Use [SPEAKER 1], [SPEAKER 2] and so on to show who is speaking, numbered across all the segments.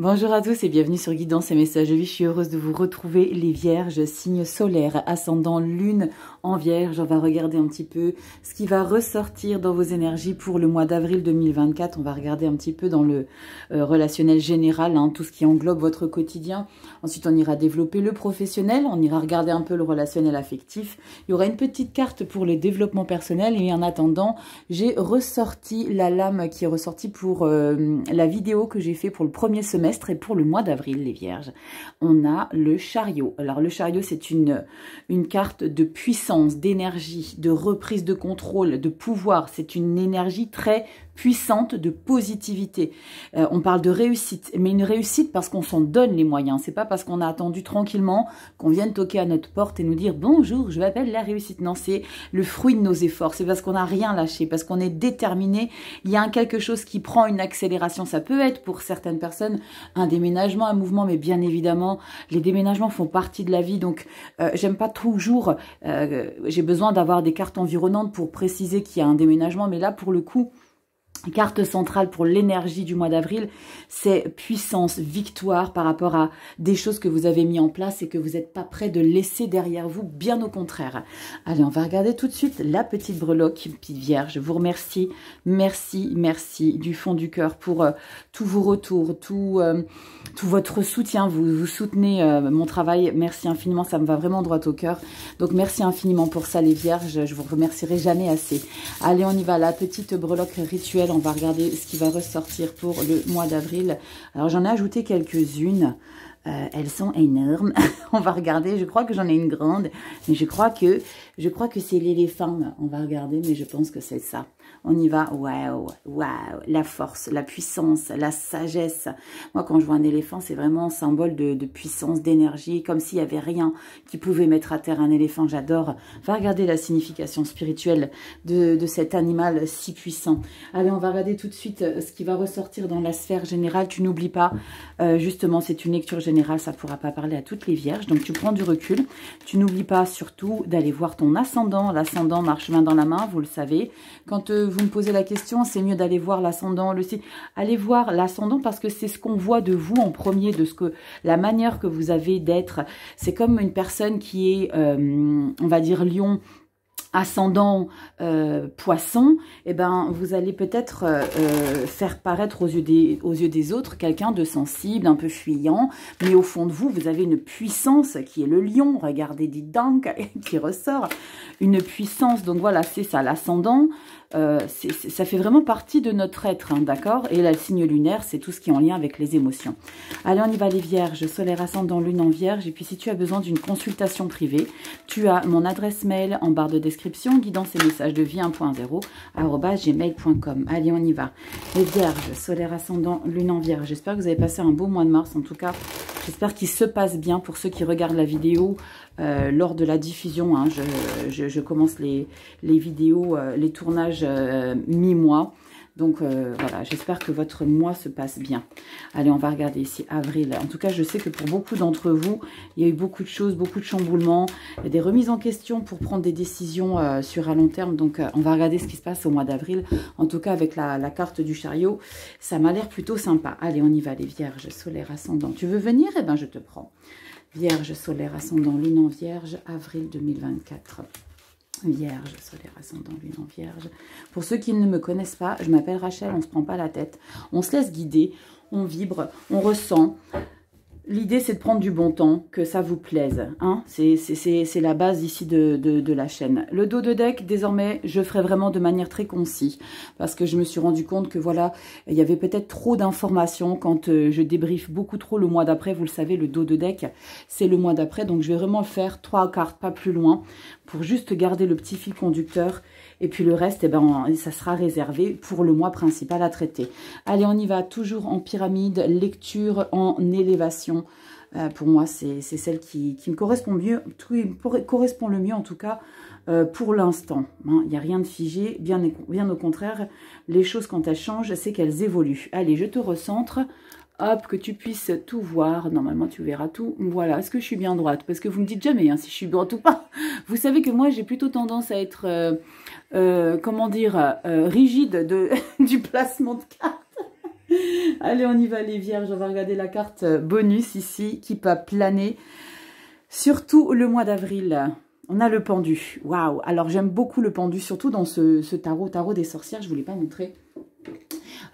[SPEAKER 1] Bonjour à tous et bienvenue sur Guidance et Messages de vie. Je suis heureuse de vous retrouver les Vierges, signe solaire, ascendant lune en Vierge. On va regarder un petit peu ce qui va ressortir dans vos énergies pour le mois d'avril 2024. On va regarder un petit peu dans le euh, relationnel général, hein, tout ce qui englobe votre quotidien. Ensuite, on ira développer le professionnel, on ira regarder un peu le relationnel affectif. Il y aura une petite carte pour le développement personnel et en attendant, j'ai ressorti la lame qui est ressortie pour euh, la vidéo que j'ai fait pour le premier semestre et pour le mois d'avril, les Vierges, on a le chariot. Alors le chariot, c'est une, une carte de puissance, d'énergie, de reprise de contrôle, de pouvoir. C'est une énergie très puissante de positivité. Euh, on parle de réussite, mais une réussite parce qu'on s'en donne les moyens. C'est pas parce qu'on a attendu tranquillement qu'on vienne toquer à notre porte et nous dire bonjour, je m'appelle la réussite. Non, c'est le fruit de nos efforts. C'est parce qu'on n'a rien lâché, parce qu'on est déterminé. Il y a un quelque chose qui prend une accélération. Ça peut être pour certaines personnes un déménagement, un mouvement, mais bien évidemment, les déménagements font partie de la vie. Donc, euh, j'aime pas toujours. Euh, j'ai besoin d'avoir des cartes environnantes pour préciser qu'il y a un déménagement, mais là, pour le coup, Carte centrale pour l'énergie du mois d'avril, c'est puissance, victoire par rapport à des choses que vous avez mis en place et que vous n'êtes pas prêt de laisser derrière vous, bien au contraire. Allez, on va regarder tout de suite la petite breloque, petite vierge. Je vous remercie, merci, merci du fond du cœur pour euh, tous vos retours, tout, euh, tout votre soutien. Vous, soutenez euh, mon travail, merci infiniment, ça me va vraiment droit au cœur. Donc merci infiniment pour ça les vierges, je vous remercierai jamais assez. Allez, on y va, la petite breloque rituelle on va regarder ce qui va ressortir pour le mois d'avril. Alors, j'en ai ajouté quelques-unes. Euh, elles sont énormes. on va regarder. Je crois que j'en ai une grande. Mais je crois que, je crois que c'est l'éléphant. On va regarder, mais je pense que c'est ça on y va, waouh, waouh, la force, la puissance, la sagesse. Moi, quand je vois un éléphant, c'est vraiment un symbole de, puissance, d'énergie, comme s'il n'y avait rien qui pouvait mettre à terre un éléphant. J'adore. Va regarder la signification spirituelle de, de cet animal si puissant. Allez, on va regarder tout de suite euh, ce qui va ressortir dans la sphère générale. Tu n'oublies pas, euh, justement, c'est une lecture générale, ça ne pourra pas parler à toutes les vierges. Donc, tu prends du recul. Tu n'oublies pas, surtout, d'aller voir ton ascendant. L'ascendant marche main dans la main, vous le savez. Quand euh, vous me posez la question, c'est mieux d'aller voir l'ascendant, le signe. Allez voir l'ascendant parce que c'est ce qu'on voit de vous en premier, de ce que la manière que vous avez d'être. C'est comme une personne qui est, euh, on va dire, lion, ascendant euh, poisson, et eh ben, vous allez peut-être euh, faire paraître aux yeux des, aux yeux des autres quelqu'un de sensible, un peu fuyant, mais au fond de vous, vous avez une puissance qui est le lion, regardez, dit donc, qui ressort, une puissance, donc voilà, c'est ça, l'ascendant, euh, ça fait vraiment partie de notre être, hein, d'accord Et là, le signe lunaire, c'est tout ce qui est en lien avec les émotions. Allez, on y va les vierges, soleil ascendant, lune en vierge. Et puis si tu as besoin d'une consultation privée, tu as mon adresse mail en barre de description, guidance et messages de vie 1.0, gmail.com. Allez, on y va. Les vierges, soleil ascendant, lune en vierge. J'espère que vous avez passé un beau mois de mars, en tout cas. J'espère qu'il se passe bien pour ceux qui regardent la vidéo euh, lors de la diffusion. Hein. je, commence les, vidéos, euh, les tournages euh, mi-mois. Donc euh, voilà, j'espère que votre mois se passe bien. Allez, on va regarder ici, avril. En tout cas, je sais que pour beaucoup d'entre vous, il y a eu beaucoup de choses, beaucoup de chamboulements, des remises en question pour prendre des décisions euh, sur à long terme. Donc on va regarder ce qui se passe au mois d'avril. En tout cas, avec la, carte du chariot, ça m'a l'air plutôt sympa. Allez, on y va, les vierges, solaires, ascendant. Tu veux venir Eh bien, je te prends. Vierge, solaire, ascendant, lune en vierge, avril 2024. Vierge, solaire ascendant, lune vierge. Pour ceux qui ne me connaissent pas, je m'appelle Rachel, on ne se prend pas la tête. On se laisse guider, on vibre, on ressent. L'idée, c'est de prendre du bon temps, que ça vous plaise. Hein c'est la base ici de, la chaîne. Le dos de deck, désormais, je ferai vraiment de manière très concise. Parce que je me suis rendu compte que, voilà, il y avait peut-être trop d'informations quand euh, je débriefe beaucoup trop le mois d'après. Vous le savez, le dos de deck, c'est le mois d'après. Donc, je vais vraiment faire trois cartes, pas plus loin, pour juste garder le petit fil conducteur et puis le reste, eh ben, ça sera réservé pour le mois principal à traiter. Allez, on y va, toujours en pyramide, lecture en élévation. Euh, pour moi, c'est celle qui, qui, me correspond mieux, qui me correspond le mieux en tout cas euh, pour l'instant. Il hein, n'y a rien de figé, bien, bien, au contraire, les choses quand elles changent, c'est qu'elles évoluent. Allez, je te recentre, hop, que tu puisses tout voir. Normalement, tu verras tout. Voilà, est-ce que je suis bien droite Parce que vous me dites jamais hein, si je suis droite ou pas. Vous savez que moi, j'ai plutôt tendance à être, euh, euh, comment dire, euh, rigide de, du placement de cartes. Allez, on y va les vierges. On va regarder la carte bonus ici qui peut planer. Surtout le mois d'avril. On a le pendu. Waouh Alors, j'aime beaucoup le pendu, surtout dans ce, ce tarot, tarot des sorcières. Je ne vous l'ai pas montré.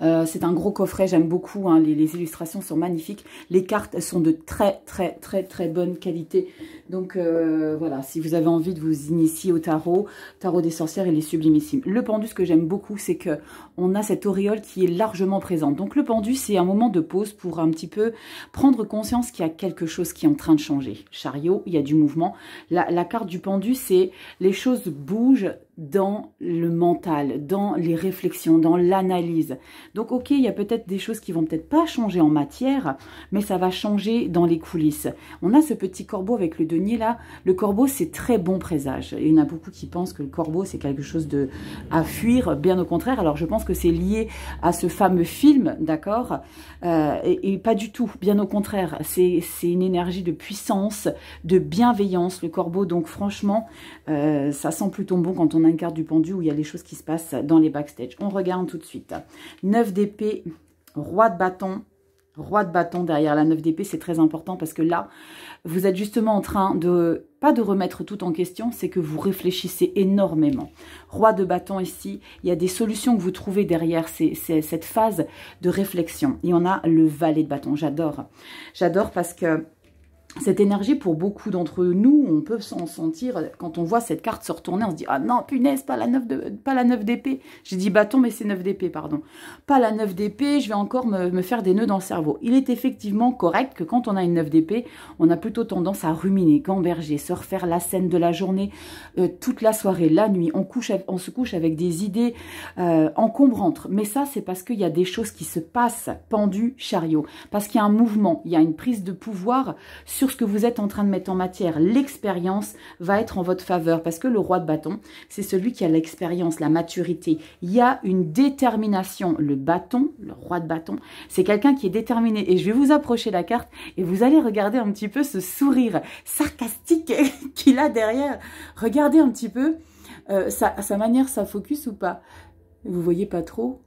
[SPEAKER 1] Euh, c'est un gros coffret, j'aime beaucoup. Hein, les, illustrations sont magnifiques. Les cartes sont de très, très, très, très bonne qualité. Donc, euh, voilà, si vous avez envie de vous initier au tarot, tarot des sorcières, il est sublimissime. Le pendu, ce que j'aime beaucoup, c'est que on a cette auréole qui est largement présente. Donc, le pendu, c'est un moment de pause pour un petit peu prendre conscience qu'il y a quelque chose qui est en train de changer. Chariot, il y a du mouvement. la carte du pendu, c'est les choses bougent, dans le mental, dans les réflexions, dans l'analyse. Donc ok, il y a peut-être des choses qui vont peut-être pas changer en matière, mais ça va changer dans les coulisses. On a ce petit corbeau avec le denier là. Le corbeau, c'est très bon présage. Il y en a beaucoup qui pensent que le corbeau, c'est quelque chose de à fuir, bien au contraire. Alors je pense que c'est lié à ce fameux film, d'accord euh, et, pas du tout, bien au contraire. C'est une énergie de puissance, de bienveillance, le corbeau. Donc franchement, euh, ça sent plutôt bon quand on un quart du pendu où il y a les choses qui se passent dans les backstage. On regarde tout de suite. 9 d'épée, roi de bâton, roi de bâton derrière la 9 d'épée, c'est très important parce que là, vous êtes justement en train de, pas de remettre tout en question, c'est que vous réfléchissez énormément. Roi de bâton ici, il y a des solutions que vous trouvez derrière cette phase de réflexion. Il y en a le valet de bâton, j'adore. J'adore parce que cette énergie, pour beaucoup d'entre nous, on peut s'en sentir, quand on voit cette carte se retourner, on se dit « Ah non, punaise, pas la 9 pas la 9 d'épée !» J'ai dit bâton, mais c'est 9 d'épée, pardon. « Pas la 9 d'épée, je vais encore me, faire des nœuds dans le cerveau. » Il est effectivement correct que quand on a une 9 d'épée, on a plutôt tendance à ruminer, gamberger, se refaire la scène de la journée, euh, toute la soirée, la nuit. On, couche, on se couche avec des idées euh, encombrantes. Mais ça, c'est parce qu'il y a des choses qui se passent pendues chariot. Parce qu'il y a un mouvement, il y a une prise de pouvoir sur ce que vous êtes en train de mettre en matière, l'expérience va être en votre faveur parce que le roi de bâton, c'est celui qui a l'expérience, la maturité. Il y a une détermination. Le bâton, le roi de bâton, c'est quelqu'un qui est déterminé. Et je vais vous approcher la carte et vous allez regarder un petit peu ce sourire sarcastique qu'il a derrière. Regardez un petit peu euh, sa, manière, sa focus ou pas. Vous voyez pas trop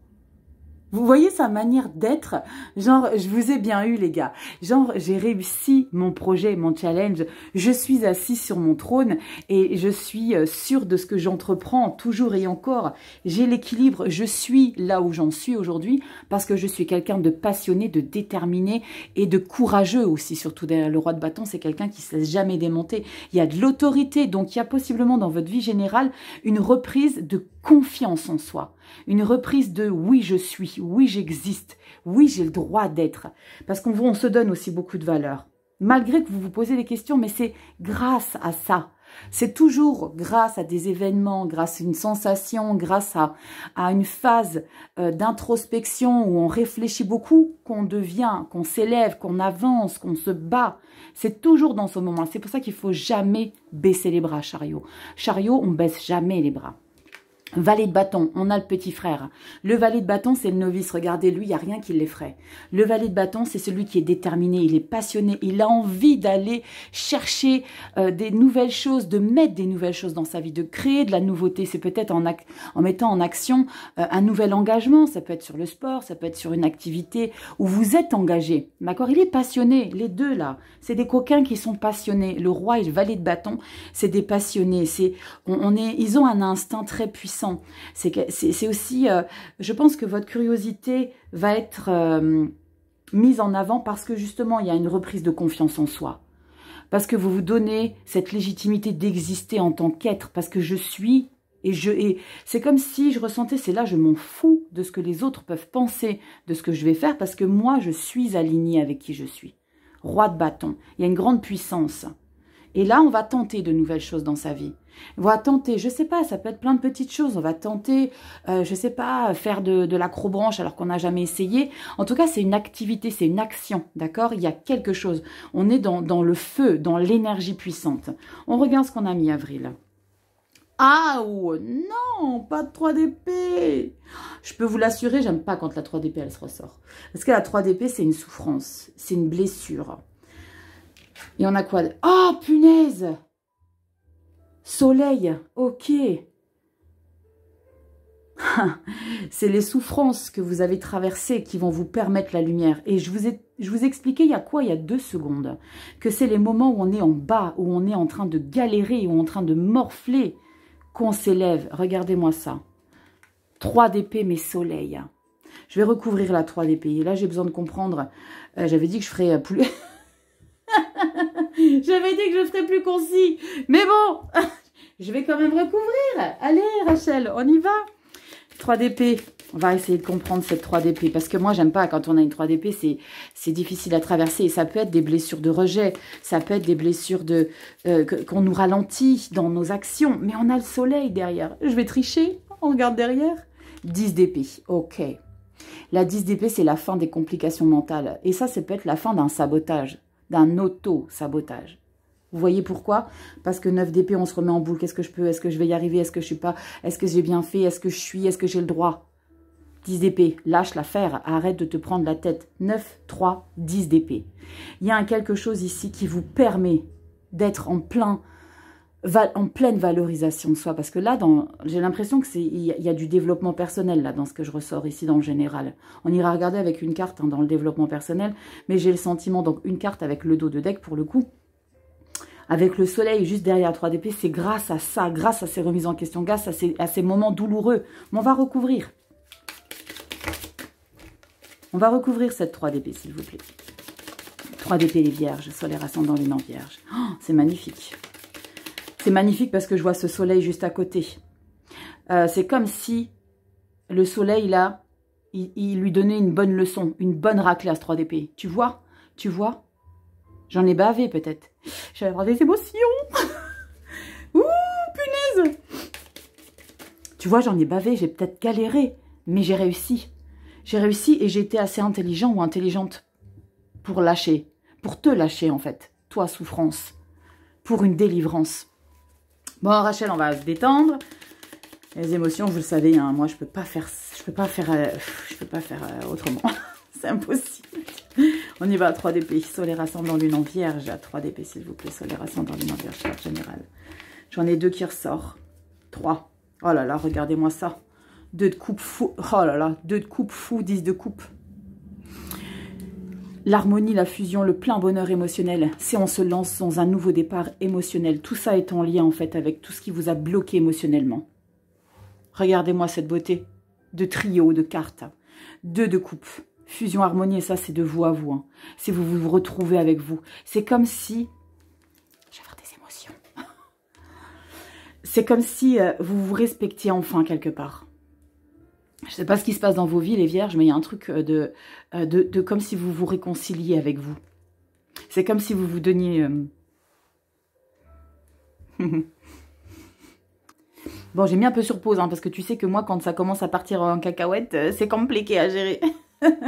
[SPEAKER 1] vous voyez sa manière d'être Genre, je vous ai bien eu les gars. Genre, j'ai réussi mon projet, mon challenge. Je suis assis sur mon trône et je suis euh, sûre de ce que j'entreprends toujours et encore. J'ai l'équilibre, je suis là où j'en suis aujourd'hui parce que je suis quelqu'un de passionné, de déterminé et de courageux aussi. Surtout derrière le roi de bâton, c'est quelqu'un qui ne laisse jamais démonter. Il y a de l'autorité, donc il y a possiblement dans votre vie générale une reprise de confiance en soi une reprise de oui, je suis, oui, j'existe, oui, j'ai le droit d'être. Parce qu'on on se donne aussi beaucoup de valeur. Malgré que vous vous posez des questions, mais c'est grâce à ça. C'est toujours grâce à des événements, grâce à une sensation, grâce à, une phase euh, d'introspection où on réfléchit beaucoup qu'on devient, qu'on s'élève, qu'on avance, qu'on se bat. C'est toujours dans ce moment. C'est pour ça qu'il faut jamais baisser les bras, chariot. Chariot, on baisse jamais les bras. Valet de bâton, on a le petit frère. Le valet de bâton, c'est le novice. Regardez, lui, il n'y a rien qui l'effraie. Le valet de bâton, c'est celui qui est déterminé, il est passionné, il a envie d'aller chercher euh, des nouvelles choses, de mettre des nouvelles choses dans sa vie, de créer de la nouveauté. C'est peut-être en, mettant en action euh, un nouvel engagement. Ça peut être sur le sport, ça peut être sur une activité où vous êtes engagé. D'accord Il est passionné, les deux là. C'est des coquins qui sont passionnés. Le roi et le valet de bâton, c'est des passionnés. on, est, ils ont un instinct très puissant c'est aussi, euh, je pense que votre curiosité va être euh, mise en avant parce que justement, il y a une reprise de confiance en soi. Parce que vous vous donnez cette légitimité d'exister en tant qu'être, parce que je suis et je et c'est comme si je ressentais, c'est là, je m'en fous de ce que les autres peuvent penser, de ce que je vais faire, parce que moi, je suis aligné avec qui je suis. Roi de bâton. Il y a une grande puissance. Et là, on va tenter de nouvelles choses dans sa vie. On va tenter, je sais pas, ça peut être plein de petites choses. On va tenter, je euh, je sais pas, faire de, de l'acrobranche alors qu'on n'a jamais essayé. En tout cas, c'est une activité, c'est une action, d'accord Il y a quelque chose. On est dans, le feu, dans l'énergie puissante. On regarde ce qu'on a mis avril. Ah ou non, pas de 3DP. Je peux vous l'assurer, j'aime pas quand la 3DP elle se ressort. Parce que la 3DP c'est une souffrance, c'est une blessure. Et on a quoi Oh punaise Soleil, ok. Ah, c'est les souffrances que vous avez traversées qui vont vous permettre la lumière. Et je vous ai, je vous il y a quoi Il y a deux secondes. Que c'est les moments où on est en bas, où on est en train de galérer, où on est en train de morfler, qu'on s'élève. Regardez-moi ça. 3 d'épée, mais soleil. Je vais recouvrir la 3 d'épée. Et là, j'ai besoin de comprendre. Euh, j'avais dit que je ferais euh, plus... J'avais dit que je ferais plus concis. Mais bon, je vais quand même recouvrir. Allez, Rachel, on y va. 3DP. On va essayer de comprendre cette 3DP. Parce que moi, j'aime pas. Quand on a une 3DP, c'est difficile à traverser. Et ça peut être des blessures de rejet. Ça peut être des blessures de euh, qu'on nous ralentit dans nos actions. Mais on a le soleil derrière. Je vais tricher. On regarde derrière. 10 DP. OK. La 10 DP, c'est la fin des complications mentales. Et ça, ça peut être la fin d'un sabotage d'un auto-sabotage. Vous voyez pourquoi Parce que 9 d'épée, on se remet en boule. Qu'est-ce que je peux Est-ce que je vais y arriver Est-ce que je suis pas Est-ce que j'ai bien fait Est-ce que je suis Est-ce que j'ai le droit 10 d'épée, lâche l'affaire, arrête de te prendre la tête. 9, 3, 10 d'épée. Il y a quelque chose ici qui vous permet d'être en plein en pleine valorisation de soi. Parce que là, j'ai l'impression que c'est il y, a du développement personnel là dans ce que je ressors ici dans le général. On ira regarder avec une carte hein, dans le développement personnel, mais j'ai le sentiment, donc une carte avec le dos de deck pour le coup, avec le soleil juste derrière 3DP, c'est grâce à ça, grâce à ces remises en question, grâce à ces, moments douloureux. Mais on va recouvrir. On va recouvrir cette 3DP, s'il vous plaît. 3DP les vierges, soleil ascendant, les en vierge. Oh, c'est magnifique. C'est magnifique parce que je vois ce soleil juste à côté. Euh, c'est comme si le soleil, là, il, lui donnait une bonne leçon, une bonne raclée à ce 3DP. Tu vois Tu vois J'en ai bavé, peut-être. J'avais avoir des émotions Ouh, punaise Tu vois, j'en ai bavé, j'ai peut-être galéré, mais j'ai réussi. J'ai réussi et j'ai été assez intelligent ou intelligente pour lâcher, pour te lâcher, en fait, toi, souffrance, pour une délivrance. Bon, Rachel, on va se détendre. Les émotions, vous le savez, hein, moi, je peux pas faire, je peux pas faire, euh, je peux pas faire euh, autrement. C'est impossible. On y va, à 3 DP, rassemble ascendant, lune en vierge. À 3 DP, s'il vous plaît, rassemble ascendant, lune en vierge, en général J'en ai deux qui ressort. 3. Oh là là, regardez-moi ça. Deux de coupe fou. Oh là là, Deux de coupe fou, 10 de coupe. L'harmonie, la fusion, le plein bonheur émotionnel, c'est on se lance dans un nouveau départ émotionnel. Tout ça est en lien en fait avec tout ce qui vous a bloqué émotionnellement. Regardez-moi cette beauté de trio, de cartes, deux de coupe. Fusion, harmonie, ça c'est de vous à vous. Hein. Si vous vous retrouvez avec vous. C'est comme si... Je des émotions. c'est comme si euh, vous vous respectiez enfin quelque part je ne sais pas ce qui se passe dans vos vies, les vierges, mais il y a un truc euh, euh, de, de, comme si vous vous réconciliez avec vous. C'est comme si vous vous donniez... Euh, bon, j'ai mis un peu sur pause, hein, parce que tu sais que moi, quand ça commence à partir en cacahuète, c'est compliqué à gérer.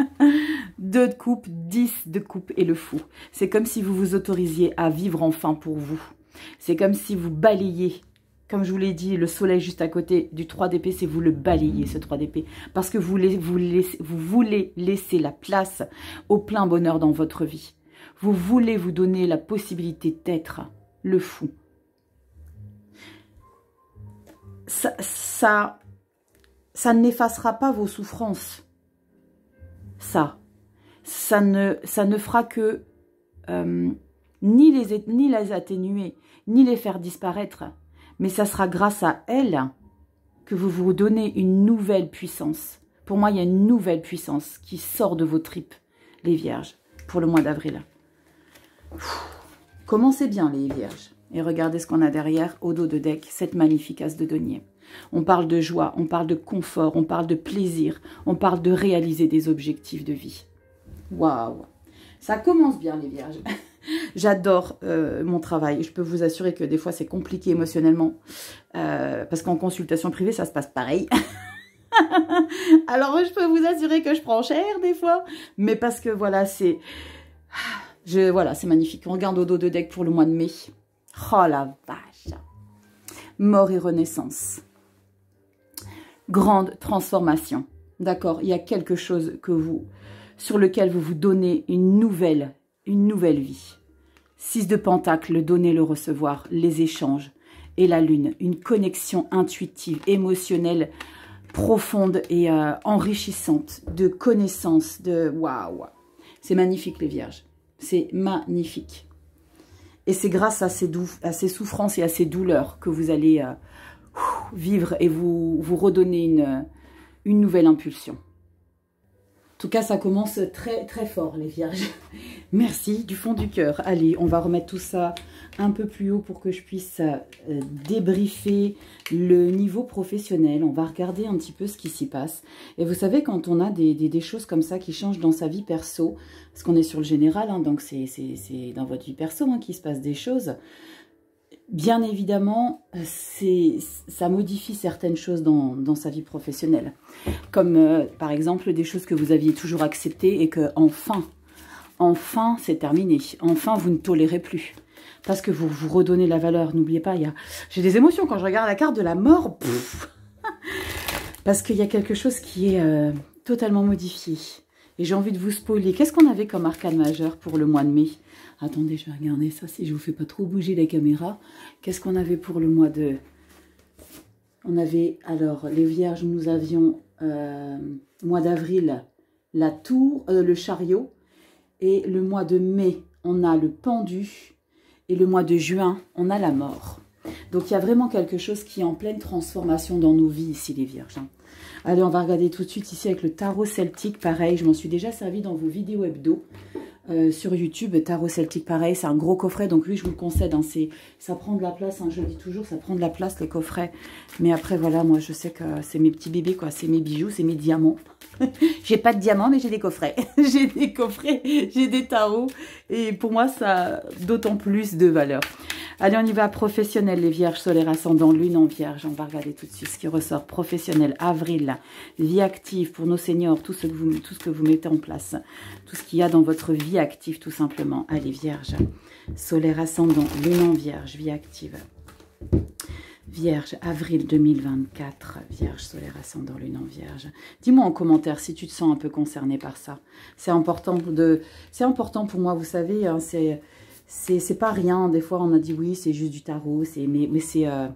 [SPEAKER 1] Deux de coupe, dix de coupe et le fou. C'est comme si vous vous autorisiez à vivre enfin pour vous. C'est comme si vous balayiez comme je vous l'ai dit, le soleil juste à côté du 3 d'épée, c'est vous le balayez, ce 3 d'épée. Parce que vous, voulez, laisser la place au plein bonheur dans votre vie. Vous voulez vous donner la possibilité d'être le fou. Ça, ça, n'effacera pas vos souffrances. Ça. Ça ne, ça ne fera que euh, ni, les, ni les atténuer, ni les faire disparaître mais ça sera grâce à elle que vous vous donnez une nouvelle puissance. Pour moi, il y a une nouvelle puissance qui sort de vos tripes, les vierges, pour le mois d'avril. Commencez bien, les vierges. Et regardez ce qu'on a derrière, au dos de deck, cette magnifique as de denier. On parle de joie, on parle de confort, on parle de plaisir, on parle de réaliser des objectifs de vie. Waouh Ça commence bien, les vierges J'adore euh, mon travail. Je peux vous assurer que des fois, c'est compliqué émotionnellement. Euh, parce qu'en consultation privée, ça se passe pareil. Alors, je peux vous assurer que je prends cher des fois. Mais parce que voilà, c'est... Je, voilà, c'est magnifique. On regarde au dos de deck pour le mois de mai. Oh la vache Mort et renaissance. Grande transformation. D'accord Il y a quelque chose que vous, sur lequel vous vous donnez une nouvelle une nouvelle vie. Six de Pentacle, le donner, le recevoir, les échanges et la lune, une connexion intuitive, émotionnelle, profonde et euh, enrichissante, de connaissances, de waouh. C'est magnifique les vierges, c'est magnifique. Et c'est grâce à ces, à ces, souffrances et à ces douleurs que vous allez euh, vivre et vous, vous redonner une, une nouvelle impulsion. En tout cas, ça commence très, très fort, les vierges. Merci du fond du cœur. Allez, on va remettre tout ça un peu plus haut pour que je puisse euh, débriefer le niveau professionnel. On va regarder un petit peu ce qui s'y passe. Et vous savez, quand on a des, des, choses comme ça qui changent dans sa vie perso, parce qu'on est sur le général, hein, donc c'est dans votre vie perso hein, qu'il se passe des choses, Bien évidemment, euh, ça modifie certaines choses dans, sa vie professionnelle, comme euh, par exemple des choses que vous aviez toujours acceptées et que enfin, enfin c'est terminé, enfin vous ne tolérez plus, parce que vous vous redonnez la valeur. N'oubliez pas, j'ai des émotions quand je regarde la carte de la mort, parce qu'il y a quelque chose qui est euh, totalement modifié. Et j'ai envie de vous spoiler. Qu'est-ce qu'on avait comme arcane majeur pour le mois de mai Attendez, je vais regarder ça si je vous fais pas trop bouger la caméra. Qu'est-ce qu'on avait pour le mois de... On avait, alors, les vierges, nous avions, euh, mois d'avril, la tour, euh, le chariot. Et le mois de mai, on a le pendu. Et le mois de juin, on a la mort. Donc, il y a vraiment quelque chose qui est en pleine transformation dans nos vies ici, les vierges. Hein. Allez, on va regarder tout de suite ici avec le tarot celtique. Pareil, je m'en suis déjà servi dans vos vidéos hebdo. Euh, sur YouTube, Tarot Celtique, pareil, c'est un gros coffret, donc lui, je vous le concède, hein, ça prend de la place, hein, je le dis toujours, ça prend de la place, les coffrets, mais après, voilà, moi, je sais que c'est mes petits bébés, quoi, c'est mes bijoux, c'est mes diamants, j'ai pas de diamants, mais j'ai des coffrets, j'ai des coffrets, j'ai des tarots, et pour moi, ça a d'autant plus de valeur. Allez, on y va, professionnel, les vierges, solaire ascendant, lune en vierge. On va regarder tout de suite ce qui ressort. Professionnel, avril, vie active pour nos seniors, tout ce que vous, tout ce que vous mettez en place, tout ce qu'il y a dans votre vie active, tout simplement. Allez, vierge, solaire ascendant, lune en vierge, vie active. Vierge, avril 2024, Vierge, solaire, ascendant, lune en Vierge. Dis-moi en commentaire si tu te sens un peu concerné par ça. C'est important, de, important pour moi, vous savez, hein, c'est c'est pas rien. Des fois, on a dit oui, c'est juste du tarot. Mais, mais c'est... Euh,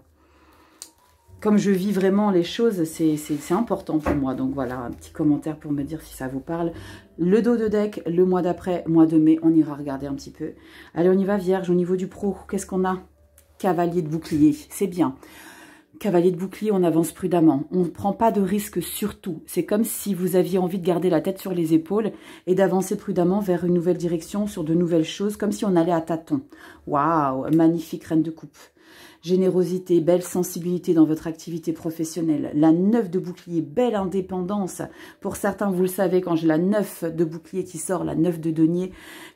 [SPEAKER 1] comme je vis vraiment les choses, c'est important pour moi. Donc voilà, un petit commentaire pour me dire si ça vous parle. Le dos de deck, le mois d'après, mois de mai, on ira regarder un petit peu. Allez, on y va, Vierge, au niveau du pro, qu'est-ce qu'on a Cavalier de bouclier, c'est bien cavalier de bouclier, on avance prudemment. On ne prend pas de risques surtout. C'est comme si vous aviez envie de garder la tête sur les épaules et d'avancer prudemment vers une nouvelle direction, sur de nouvelles choses, comme si on allait à tâtons. Waouh Magnifique reine de coupe générosité, belle sensibilité dans votre activité professionnelle. La neuf de bouclier, belle indépendance. Pour certains, vous le savez, quand j'ai la neuf de bouclier qui sort, la neuf de denier,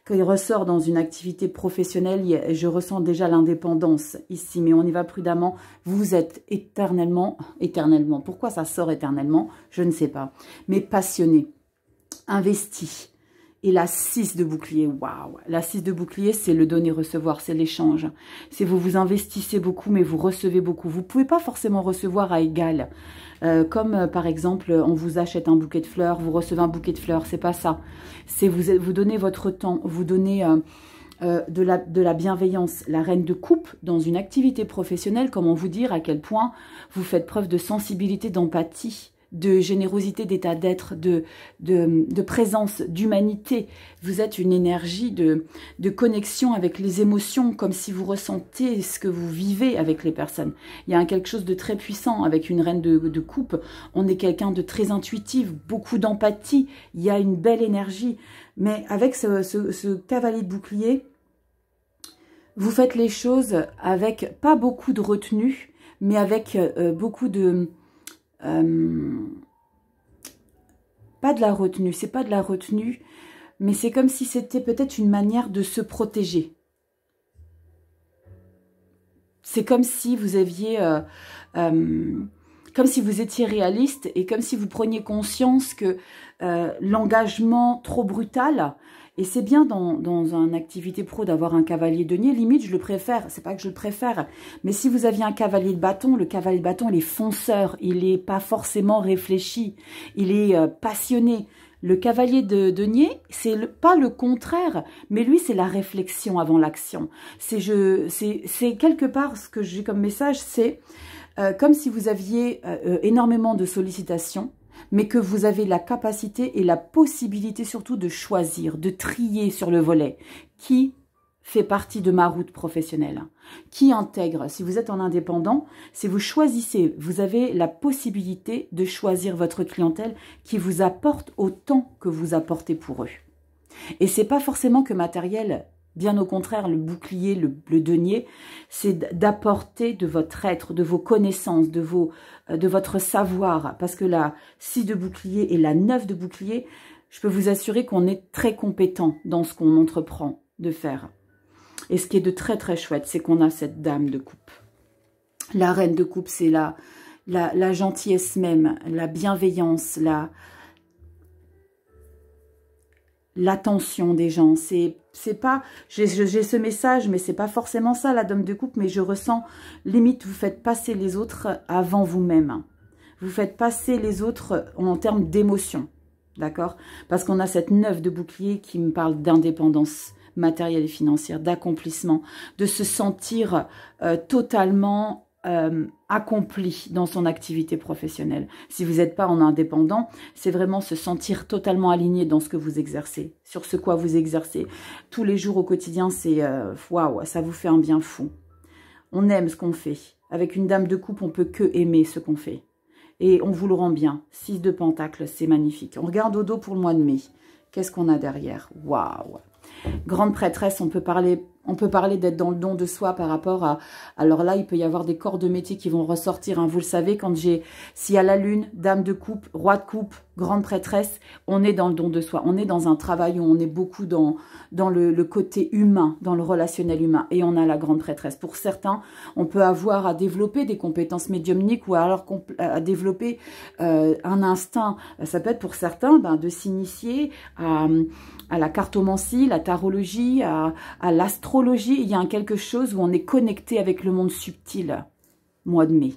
[SPEAKER 1] qui ressort dans une activité professionnelle, je ressens déjà l'indépendance ici, mais on y va prudemment. Vous êtes éternellement, éternellement, pourquoi ça sort éternellement Je ne sais pas. Mais passionné, investi, et la 6 de bouclier. Waouh La 6 de bouclier, c'est le donner-recevoir, c'est l'échange. C'est vous vous investissez beaucoup, mais vous recevez beaucoup. Vous pouvez pas forcément recevoir à égal. Euh, comme, euh, par exemple, on vous achète un bouquet de fleurs, vous recevez un bouquet de fleurs. C'est pas ça. C'est vous, vous donnez votre temps, vous donnez... Euh, de, la, de la bienveillance, la reine de coupe dans une activité professionnelle, comment vous dire à quel point vous faites preuve de sensibilité, d'empathie, de générosité, d'état d'être, de, de, présence, d'humanité. Vous êtes une énergie de, de connexion avec les émotions, comme si vous ressentez ce que vous vivez avec les personnes. Il y a quelque chose de très puissant avec une reine de, coupe. On est quelqu'un de très intuitif, beaucoup d'empathie. Il y a une belle énergie. Mais avec ce, cavalier de bouclier, vous faites les choses avec pas beaucoup de retenue, mais avec euh, beaucoup de euh, pas de la retenue, c'est pas de la retenue, mais c'est comme si c'était peut-être une manière de se protéger. C'est comme si vous aviez, euh, euh, comme si vous étiez réaliste et comme si vous preniez conscience que l'engagement trop brutal et c'est bien dans, dans une activité pro d'avoir un cavalier de nier. Limite, je le préfère. C'est pas que je le préfère. Mais si vous aviez un cavalier de bâton, le cavalier de bâton, il est fonceur. Il n'est pas forcément réfléchi. Il est euh, passionné. Le cavalier de denier, c'est pas le contraire, mais lui, c'est la réflexion avant l'action. C'est je, c'est quelque part ce que j'ai comme message, c'est euh, comme si vous aviez euh, énormément de sollicitations mais que vous avez la capacité et la possibilité surtout de choisir, de trier sur le volet qui fait partie de ma route professionnelle, qui intègre, si vous êtes en indépendant, si vous choisissez, vous avez la possibilité de choisir votre clientèle qui vous apporte autant que vous apportez pour eux. Et n'est pas forcément que matériel Bien au contraire, le bouclier, le, denier, c'est d'apporter de votre être, de vos connaissances, de, vos, euh, de votre savoir. Parce que la 6 de bouclier et la 9 de bouclier, je peux vous assurer qu'on est très compétent dans ce qu'on entreprend de faire. Et ce qui est de très très chouette, c'est qu'on a cette dame de coupe. La reine de coupe, c'est la, la, gentillesse même, la bienveillance, la l'attention des gens. C'est c'est pas, j'ai ce message, mais c'est pas forcément ça la dame de coupe, mais je ressens, limite, vous faites passer les autres avant vous-même. Vous faites passer les autres en termes d'émotion, d'accord Parce qu'on a cette neuf de bouclier qui me parle d'indépendance matérielle et financière, d'accomplissement, de se sentir euh, totalement euh, accompli dans son activité professionnelle. Si vous n'êtes pas en indépendant, c'est vraiment se sentir totalement aligné dans ce que vous exercez, sur ce quoi vous exercez. Tous les jours au quotidien, c'est euh, waouh, ça vous fait un bien fou. On aime ce qu'on fait. Avec une dame de coupe, on peut que aimer ce qu'on fait. Et on vous le rend bien. Six de pentacle, c'est magnifique. On regarde au dos pour le mois de mai. Qu'est-ce qu'on a derrière Waouh Grande prêtresse, on peut parler on peut parler d'être dans le don de soi par rapport à... Alors là, il peut y avoir des corps de métier qui vont ressortir. Hein. Vous le savez, quand j'ai... S'il y a la lune, dame de coupe, roi de coupe, grande prêtresse, on est dans le don de soi. On est dans un travail où on est beaucoup dans, dans le, côté humain, dans le relationnel humain. Et on a la grande prêtresse. Pour certains, on peut avoir à développer des compétences médiumniques ou alors à développer euh, un instinct. Ça peut être pour certains ben, de s'initier à, la cartomancie, la tarologie, à, à l'astro il y a quelque chose où on est connecté avec le monde subtil. Mois de mai.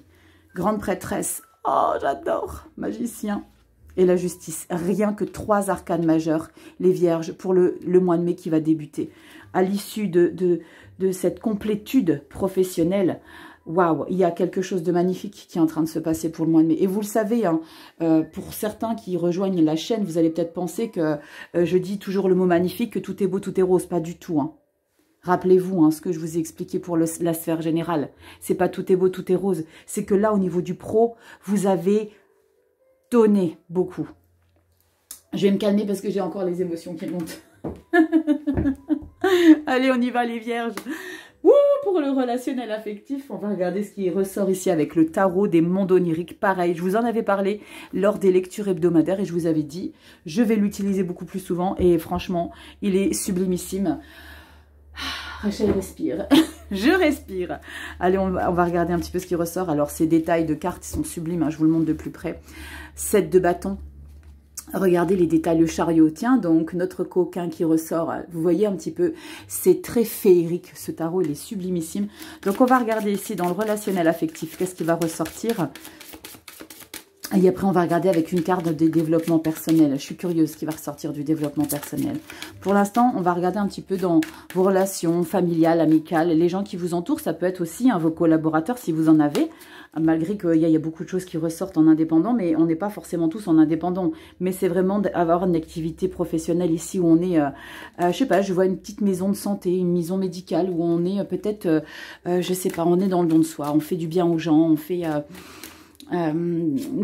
[SPEAKER 1] Grande prêtresse. Oh, j'adore. Magicien. Et la justice. Rien que trois arcanes majeurs, les vierges, pour le, mois de mai qui va débuter. À l'issue de, de, cette complétude professionnelle, waouh, il y a quelque chose de magnifique qui est en train de se passer pour le mois de mai. Et vous le savez, hein, euh, pour certains qui rejoignent la chaîne, vous allez peut-être penser que euh, je dis toujours le mot magnifique, que tout est beau, tout est rose. Pas du tout. Hein. Rappelez-vous hein, ce que je vous ai expliqué pour la sphère générale. C'est pas tout est beau, tout est rose. C'est que là, au niveau du pro, vous avez donné beaucoup. Je vais me calmer parce que j'ai encore les émotions qui montent. Allez, on y va les vierges. pour le relationnel affectif, on va regarder ce qui ressort ici avec le tarot des mondes oniriques. Pareil, je vous en avais parlé lors des lectures hebdomadaires et je vous avais dit, je vais l'utiliser beaucoup plus souvent et franchement, il est sublimissime. Je ah, respire. je respire. Allez, on va, regarder un petit peu ce qui ressort. Alors, ces détails de cartes, sont sublimes. Hein, je vous le montre de plus près. 7 de bâton. Regardez les détails, le chariot. Tiens, donc, notre coquin qui ressort. Vous voyez un petit peu, c'est très féerique. Ce tarot, il est sublimissime. Donc, on va regarder ici, dans le relationnel affectif, qu'est-ce qui va ressortir et après, on va regarder avec une carte des développements personnels. Je suis curieuse ce qui va ressortir du développement personnel. Pour l'instant, on va regarder un petit peu dans vos relations familiales, amicales, les gens qui vous entourent. Ça peut être aussi hein, vos collaborateurs si vous en avez, malgré qu'il y, a beaucoup de choses qui ressortent en indépendant, mais on n'est pas forcément tous en indépendant. Mais c'est vraiment d'avoir une activité professionnelle ici où on est, euh, euh je sais pas, je vois une petite maison de santé, une maison médicale où on est euh, peut-être, euh, je sais pas, on est dans le don de soi, on fait du bien aux gens, on fait... Euh,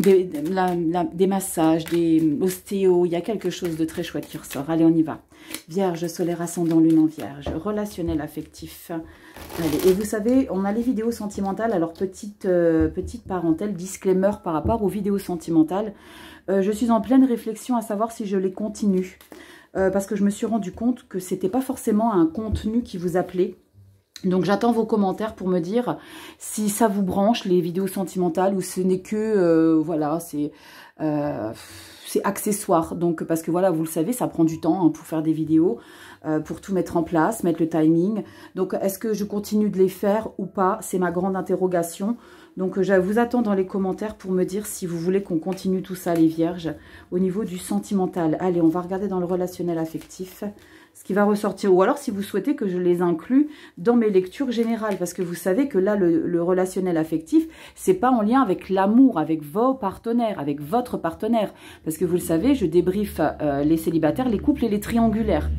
[SPEAKER 1] des, massages, des ostéos, il y a quelque chose de très chouette qui ressort. Allez, on y va. Vierge, solaire, ascendant, lune en vierge, relationnel, affectif. Allez, et vous savez, on a les vidéos sentimentales, alors petite, euh, petite parenthèle disclaimer par rapport aux vidéos sentimentales. Euh, je suis en pleine réflexion à savoir si je les continue. parce que je me suis rendu compte que c'était pas forcément un contenu qui vous appelait, donc j'attends vos commentaires pour me dire si ça vous branche les vidéos sentimentales ou ce n'est que euh, voilà c'est euh, c'est accessoire donc parce que voilà vous le savez ça prend du temps hein, pour faire des vidéos euh, pour tout mettre en place mettre le timing donc est-ce que je continue de les faire ou pas c'est ma grande interrogation donc je vous attends dans les commentaires pour me dire si vous voulez qu'on continue tout ça les vierges au niveau du sentimental allez on va regarder dans le relationnel affectif qui va ressortir. Ou alors si vous souhaitez que je les inclue dans mes lectures générales, parce que vous savez que là, le, relationnel affectif, c'est pas en lien avec l'amour, avec vos partenaires, avec votre partenaire, parce que vous le savez, je débriefe euh, les célibataires, les couples et les triangulaires,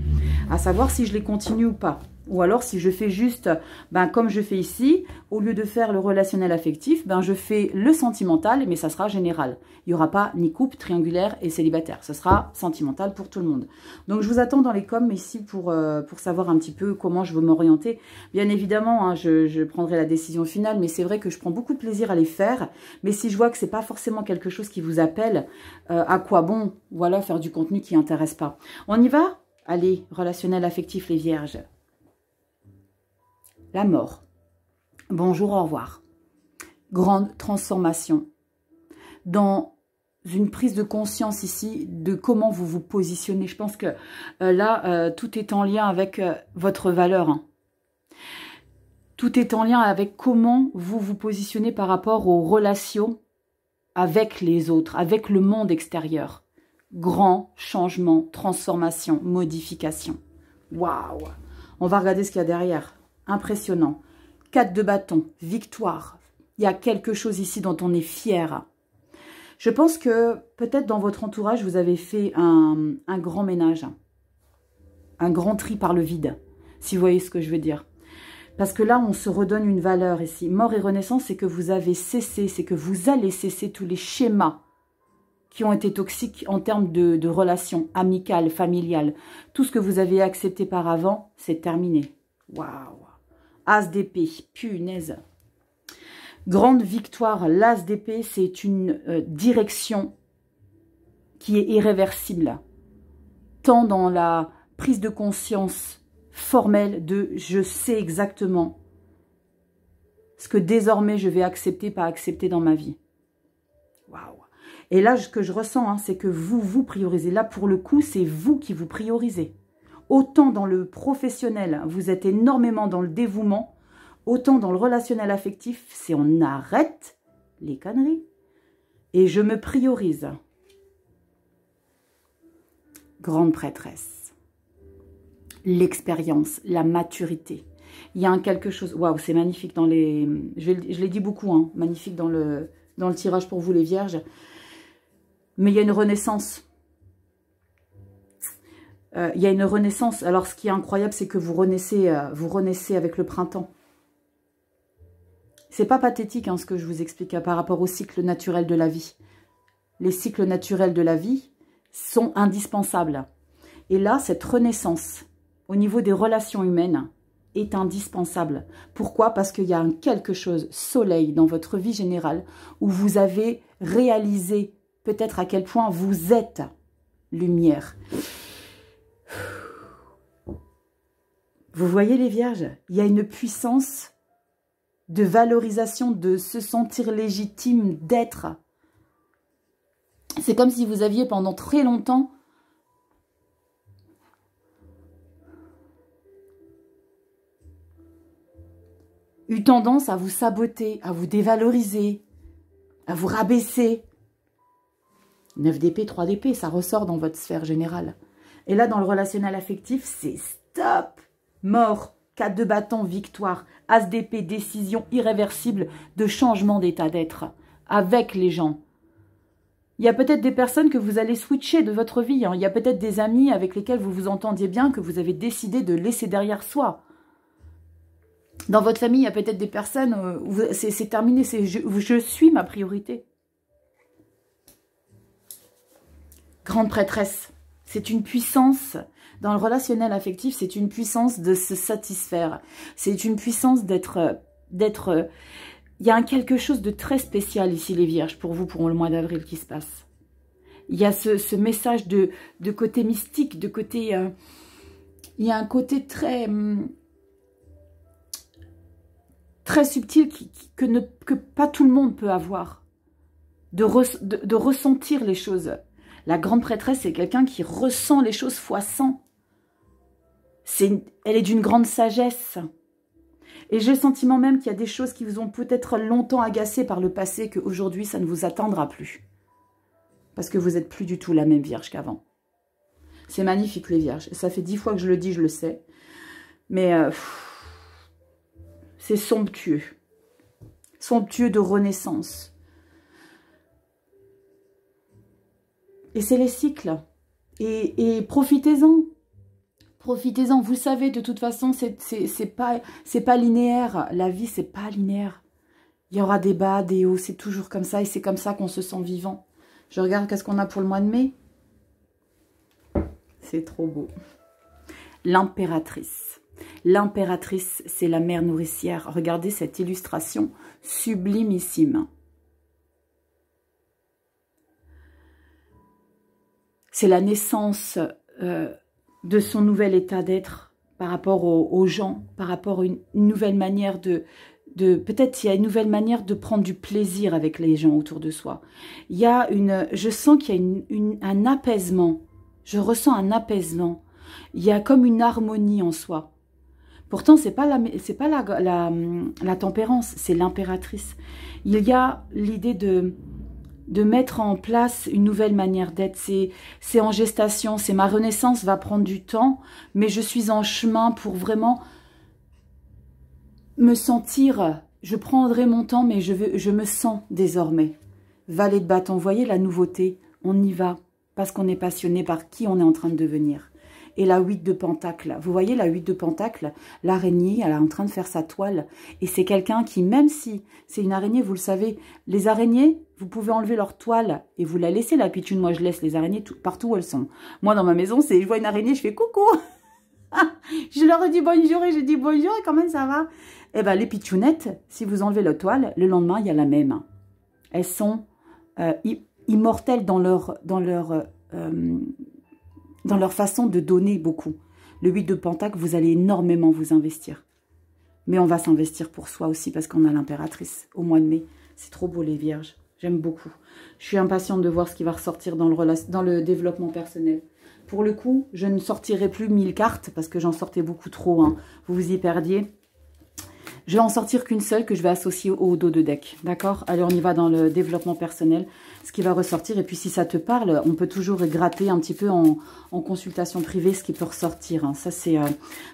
[SPEAKER 1] à savoir si je les continue ou pas. Ou alors, si je fais juste, ben, comme je fais ici, au lieu de faire le relationnel affectif, ben, je fais le sentimental, mais ça sera général. Il n'y aura pas ni coupe, triangulaire et célibataire. Ce sera sentimental pour tout le monde. Donc, je vous attends dans les coms ici pour, euh, savoir un petit peu comment je veux m'orienter. Bien évidemment, hein, je, prendrai la décision finale, mais c'est vrai que je prends beaucoup de plaisir à les faire. Mais si je vois que ce n'est pas forcément quelque chose qui vous appelle, euh, à quoi bon, voilà, faire du contenu qui intéresse pas. On y va Allez, relationnel affectif les vierges la mort. Bonjour, au revoir. Grande transformation. Dans une prise de conscience ici de comment vous vous positionnez. Je pense que euh, là, euh, tout est en lien avec euh, votre valeur. Hein. Tout est en lien avec comment vous vous positionnez par rapport aux relations avec les autres, avec le monde extérieur. Grand changement, transformation, modification. Waouh On va regarder ce qu'il y a derrière impressionnant. quatre de bâton, victoire. Il y a quelque chose ici dont on est fier. Je pense que peut-être dans votre entourage, vous avez fait un, grand ménage, un grand tri par le vide, si vous voyez ce que je veux dire. Parce que là, on se redonne une valeur ici. Mort et renaissance, c'est que vous avez cessé, c'est que vous allez cesser tous les schémas qui ont été toxiques en termes de, de relations amicales, familiales. Tout ce que vous avez accepté par avant, c'est terminé. Waouh As d'épée, punaise. Grande victoire, l'As d'épée, c'est une euh, direction qui est irréversible. Tant dans la prise de conscience formelle de « je sais exactement ce que désormais je vais accepter, pas accepter dans ma vie ». Waouh Et là, ce que je ressens, hein, c'est que vous, vous priorisez. Là, pour le coup, c'est vous qui vous priorisez autant dans le professionnel, vous êtes énormément dans le dévouement, autant dans le relationnel affectif, c'est on arrête les conneries. Et je me priorise. Grande prêtresse. L'expérience, la maturité. Il y a un quelque chose... Waouh, c'est magnifique dans les... Je, l'ai dit beaucoup, hein, magnifique dans le, dans le tirage pour vous les vierges. Mais il y a une renaissance euh, il y a une renaissance. Alors, ce qui est incroyable, c'est que vous renaissez, euh, vous avec le printemps. C'est pas pathétique hein, ce que je vous explique hein, par rapport au cycle naturel de la vie. Les cycles naturels de la vie sont indispensables. Et là, cette renaissance au niveau des relations humaines est indispensable. Pourquoi Parce qu'il y a un quelque chose, soleil, dans votre vie générale, où vous avez réalisé peut-être à quel point vous êtes lumière. Vous voyez les vierges Il y a une puissance de valorisation, de se sentir légitime, d'être. C'est comme si vous aviez pendant très longtemps eu tendance à vous saboter, à vous dévaloriser, à vous rabaisser. 9 d'épée, 3 DP, ça ressort dans votre sphère générale. Et là, dans le relationnel affectif, c'est stop mort, cas de bâton, victoire, as d'épée, décision irréversible de changement d'état d'être, avec les gens. Il y a peut-être des personnes que vous allez switcher de votre vie, hein. il y a peut-être des amis avec lesquels vous vous entendiez bien, que vous avez décidé de laisser derrière soi. Dans votre famille, il y a peut-être des personnes euh, c'est terminé, c'est je suis ma priorité. Grande prêtresse, c'est une puissance, dans le relationnel affectif, c'est une puissance de se satisfaire. C'est une puissance d'être... Euh, d'être. Euh, il y a quelque chose de très spécial ici, les Vierges, pour vous, pour le mois d'avril qui se passe. Il y a ce, message de, côté mystique, de côté... Euh, il y a un côté très... Hum, très subtil que, que pas tout le monde peut avoir. de ressentir les choses la grande prêtresse, c'est quelqu'un qui ressent les choses fois 100. elle est d'une grande sagesse. Et j'ai le sentiment même qu'il y a des choses qui vous ont peut-être longtemps agacé par le passé, qu'aujourd'hui, ça ne vous attendra plus. Parce que vous n'êtes plus du tout la même vierge qu'avant. C'est magnifique, les vierges. Ça fait dix fois que je le dis, je le sais. Mais euh, c'est somptueux. Somptueux de renaissance. Et c'est les cycles. Et, profitez-en. Profitez-en. Vous savez, de toute façon, c'est pas, pas linéaire. La vie, c'est pas linéaire. Il y aura des bas, des hauts, c'est toujours comme ça. Et c'est comme ça qu'on se sent vivant. Je regarde qu'est-ce qu'on a pour le mois de mai. C'est trop beau. L'impératrice. L'impératrice, c'est la mère nourricière. Regardez cette illustration sublimissime. c'est la naissance euh, de son nouvel état d'être par rapport aux, gens, par rapport à une, nouvelle manière de... Peut-être il y a une nouvelle manière de prendre du plaisir avec les gens autour de soi. Il y a une, je sens qu'il y a un apaisement. Je ressens un apaisement. Il y a comme une harmonie en soi. Pourtant, c'est pas la, c'est pas la, la, la tempérance, c'est l'impératrice. Il y a l'idée de de mettre en place une nouvelle manière d'être. C'est en gestation, c'est ma renaissance va prendre du temps, mais je suis en chemin pour vraiment me sentir, je prendrai mon temps, mais je, veux, je me sens désormais. Valet de bâton, voyez la nouveauté, on y va, parce qu'on est passionné par qui on est en train de devenir et la 8 de Pentacle. Vous voyez la huit de Pentacle, l'araignée, elle est en train de faire sa toile. Et c'est quelqu'un qui, même si c'est une araignée, vous le savez, les araignées, vous pouvez enlever leur toile et vous la laissez, la pitune. Moi, je laisse les araignées partout où elles sont. Moi, dans ma maison, c'est je vois une araignée, je fais coucou je leur dis bonjour et je dis bonjour et quand même ça va Eh bien, les pitchounettes, si vous enlevez la toile, le lendemain, il y a la même. Elles sont euh, immortelles dans leur, dans leur euh, dans leur façon de donner beaucoup. Le 8 de Pentacle, vous allez énormément vous investir. Mais on va s'investir pour soi aussi parce qu'on a l'impératrice au mois de mai. C'est trop beau les vierges. J'aime beaucoup. Je suis impatiente de voir ce qui va ressortir dans le, dans le développement personnel. Pour le coup, je ne sortirai plus mille cartes parce que j'en sortais beaucoup trop. Hein. Vous vous y perdiez. Je vais en sortir qu'une seule que je vais associer au dos de deck. D'accord Allez, on y va dans le développement personnel, ce qui va ressortir. Et puis, si ça te parle, on peut toujours gratter un petit peu en, consultation privée ce qui peut ressortir. Hein. Ça, c'est... Euh,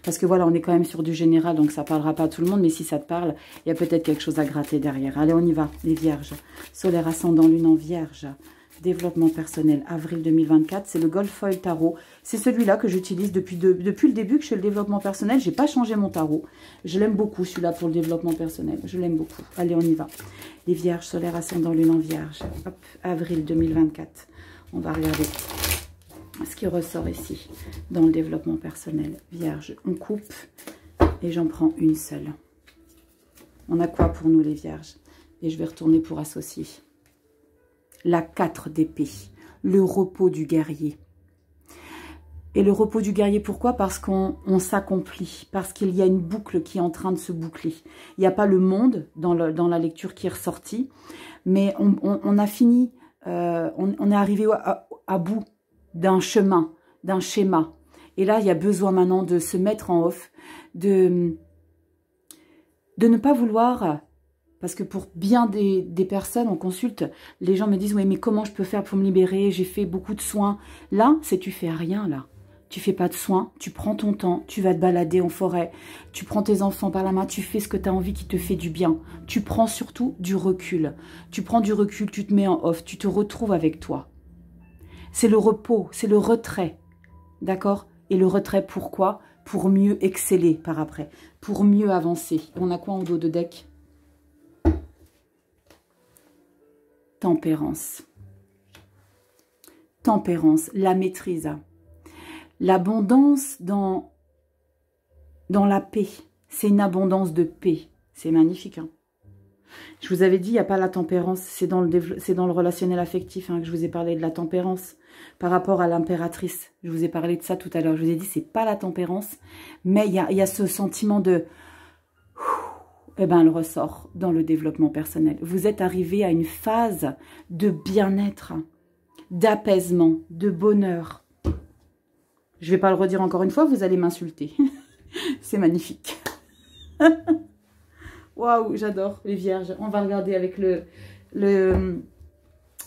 [SPEAKER 1] parce que voilà, on est quand même sur du général, donc ça parlera pas à tout le monde. Mais si ça te parle, il y a peut-être quelque chose à gratter derrière. Allez, on y va, les vierges. Solaire ascendant, lune en vierge. Développement personnel, avril 2024, c'est le foil Tarot. C'est celui-là que j'utilise depuis, depuis le début que je fais le développement personnel. J'ai pas changé mon tarot. Je l'aime beaucoup, celui-là, pour le développement personnel. Je l'aime beaucoup. Allez, on y va. Les Vierges, solaires Ascendant, Lune en Vierge. Hop, avril 2024. On va regarder ce qui ressort ici dans le développement personnel. Vierge, on coupe et j'en prends une seule. On a quoi pour nous les vierges Et je vais retourner pour associer la 4 d'épée, le repos du guerrier. Et le repos du guerrier, pourquoi Parce qu'on s'accomplit, parce qu'il y a une boucle qui est en train de se boucler. Il n'y a pas le monde dans, dans, la lecture qui est ressortie, mais on, a fini, euh, on, est arrivé à, bout d'un chemin, d'un schéma. Et là, il y a besoin maintenant de se mettre en off, de, de ne pas vouloir parce que pour bien des, personnes, on consulte, les gens me disent, oui, mais comment je peux faire pour me libérer J'ai fait beaucoup de soins. Là, c'est tu fais rien, là. Tu fais pas de soins, tu prends ton temps, tu vas te balader en forêt, tu prends tes enfants par la main, tu fais ce que tu as envie qui te fait du bien. Tu prends surtout du recul. Tu prends du recul, tu te mets en off, tu te retrouves avec toi. C'est le repos, c'est le retrait. D'accord Et le retrait, pourquoi Pour mieux exceller par après, pour mieux avancer. On a quoi en dos de deck tempérance. Tempérance, la maîtrise. L'abondance dans, dans la paix. C'est une abondance de paix. C'est magnifique. Hein. je vous avais dit, il n'y a pas la tempérance. C'est dans, le dans le relationnel affectif hein, que je vous ai parlé de la tempérance par rapport à l'impératrice. Je vous ai parlé de ça tout à l'heure. Je vous ai dit, c'est pas la tempérance, mais il y a, ce sentiment de eh ben, elle ressort dans le développement personnel. Vous êtes arrivé à une phase de bien-être, d'apaisement, de bonheur. Je ne vais pas le redire encore une fois, vous allez m'insulter. C'est magnifique. Waouh, j'adore les vierges. On va regarder avec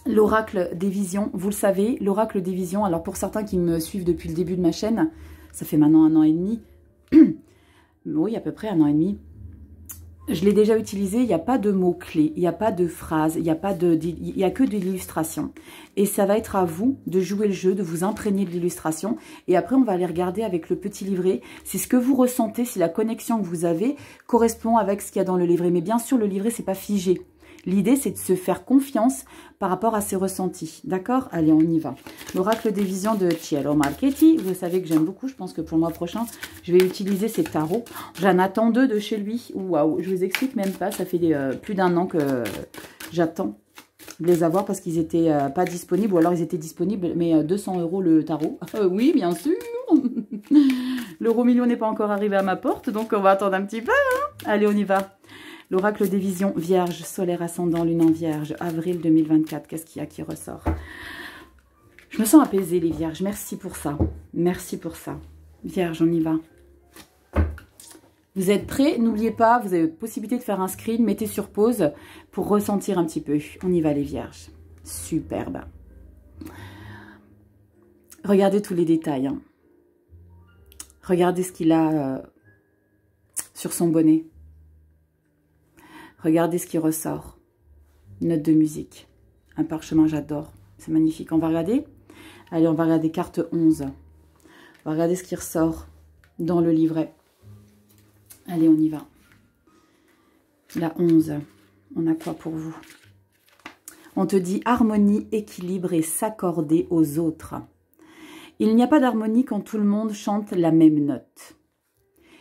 [SPEAKER 1] L'oracle des visions, vous le savez, l'oracle des visions, alors pour certains qui me suivent depuis le début de ma chaîne, ça fait maintenant un an et demi, oui, à peu près un an et demi, je l'ai déjà utilisé, il n'y a pas de mots-clés, il n'y a pas de phrases, il n'y a, pas de, il a que de l'illustration. Et ça va être à vous de jouer le jeu, de vous imprégner de l'illustration. Et après, on va aller regarder avec le petit livret si ce que vous ressentez, si la connexion que vous avez correspond avec ce qu'il y a dans le livret. Mais bien sûr, le livret, c'est pas figé. L'idée, c'est de se faire confiance par rapport à ses ressentis. D'accord Allez, on y va. L'oracle des visions de Cielo Marchetti. Vous savez que j'aime beaucoup. Je pense que pour le mois prochain, je vais utiliser ces tarots. J'en attends deux de chez lui. Waouh Je vous explique même pas. Ça fait euh, plus d'un an que j'attends de les avoir parce qu'ils n'étaient euh, pas disponibles. Ou alors, ils étaient disponibles, mais 200 euh, euros le tarot. oui, bien sûr L'euro million n'est pas encore arrivé à ma porte, donc on va attendre un petit peu. Hein. Allez, on y va. L'oracle des visions, Vierge, solaire ascendant, lune en Vierge, avril 2024, qu'est-ce qu'il y a qui ressort Je me sens apaisée les Vierges, merci pour ça, merci pour ça. Vierge, on y va. Vous êtes prêts N'oubliez pas, vous avez possibilité de faire un screen, mettez sur pause pour ressentir un petit peu. On y va les Vierges, superbe. Regardez tous les détails. Hein. Regardez ce qu'il a euh, sur son bonnet. Regardez ce qui ressort. Note de musique. Un parchemin, j'adore. C'est magnifique. On va regarder Allez, on va regarder carte 11. On va regarder ce qui ressort dans le livret. Allez, on y va. La 11. On a quoi pour vous On te dit harmonie, équilibre et s'accorder aux autres. Il n'y a pas d'harmonie quand tout le monde chante la même note.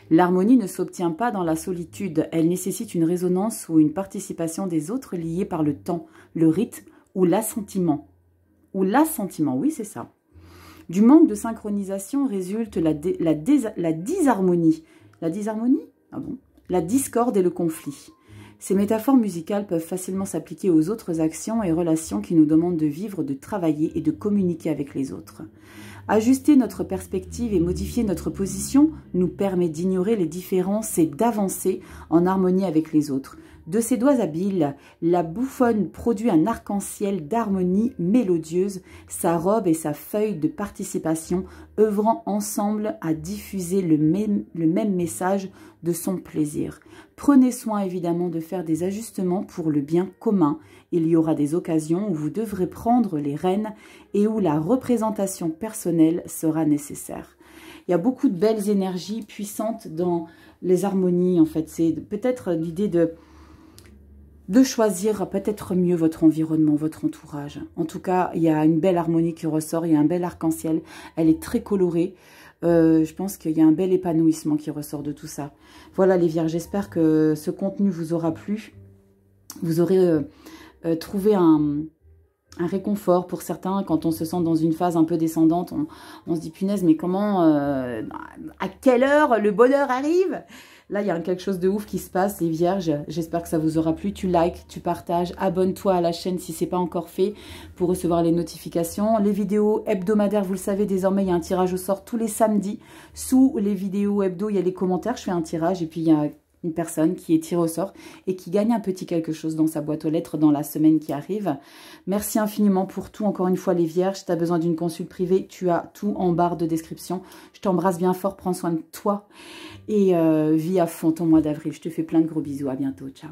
[SPEAKER 1] L'harmonie ne s'obtient pas dans la solitude, elle nécessite une résonance ou une participation des autres liées par le temps, le rythme ou l'assentiment. Ou l'assentiment, oui c'est ça. Du manque de synchronisation résulte la, disharmonie. La disharmonie ah La discorde et le conflit. Ces métaphores musicales peuvent facilement s'appliquer aux autres actions et relations qui nous demandent de vivre, de travailler et de communiquer avec les autres. Ajuster notre perspective et modifier notre position nous permet d'ignorer les différences et d'avancer en harmonie avec les autres. De ses doigts habiles, la bouffonne produit un arc-en-ciel d'harmonie mélodieuse, sa robe et sa feuille de participation œuvrant ensemble à diffuser le même, le même message de son plaisir. Prenez soin évidemment de faire des ajustements pour le bien commun il y aura des occasions où vous devrez prendre les rênes et où la représentation personnelle sera nécessaire. Il y a beaucoup de belles énergies puissantes dans les harmonies, en fait. C'est peut-être l'idée de, de choisir peut-être mieux votre environnement, votre entourage. En tout cas, il y a une belle harmonie qui ressort, il y a un bel arc-en-ciel, elle est très colorée. Euh, je pense qu'il y a un bel épanouissement qui ressort de tout ça. Voilà les vierges, j'espère que ce contenu vous aura plu. Vous aurez euh, euh, trouver un, réconfort pour certains quand on se sent dans une phase un peu descendante. On, se dit punaise, mais comment, euh, bah, à quelle heure le bonheur arrive Là, il y a quelque chose de ouf qui se passe, les vierges. J'espère que ça vous aura plu. Tu likes, tu partages, abonne-toi à la chaîne si c'est pas encore fait pour recevoir les notifications. Les vidéos hebdomadaires, vous le savez désormais, il y a un tirage au sort tous les samedis. Sous les vidéos hebdo, il y a les commentaires. Je fais un tirage et puis il y a une personne qui est tirée au sort et qui gagne un petit quelque chose dans sa boîte aux lettres dans la semaine qui arrive. Merci infiniment pour tout. Encore une fois, les vierges, tu as besoin d'une consulte privée, tu as tout en barre de description. Je t'embrasse bien fort, prends soin de toi et euh, vis à fond ton mois d'avril. Je te fais plein de gros bisous. À bientôt. Ciao.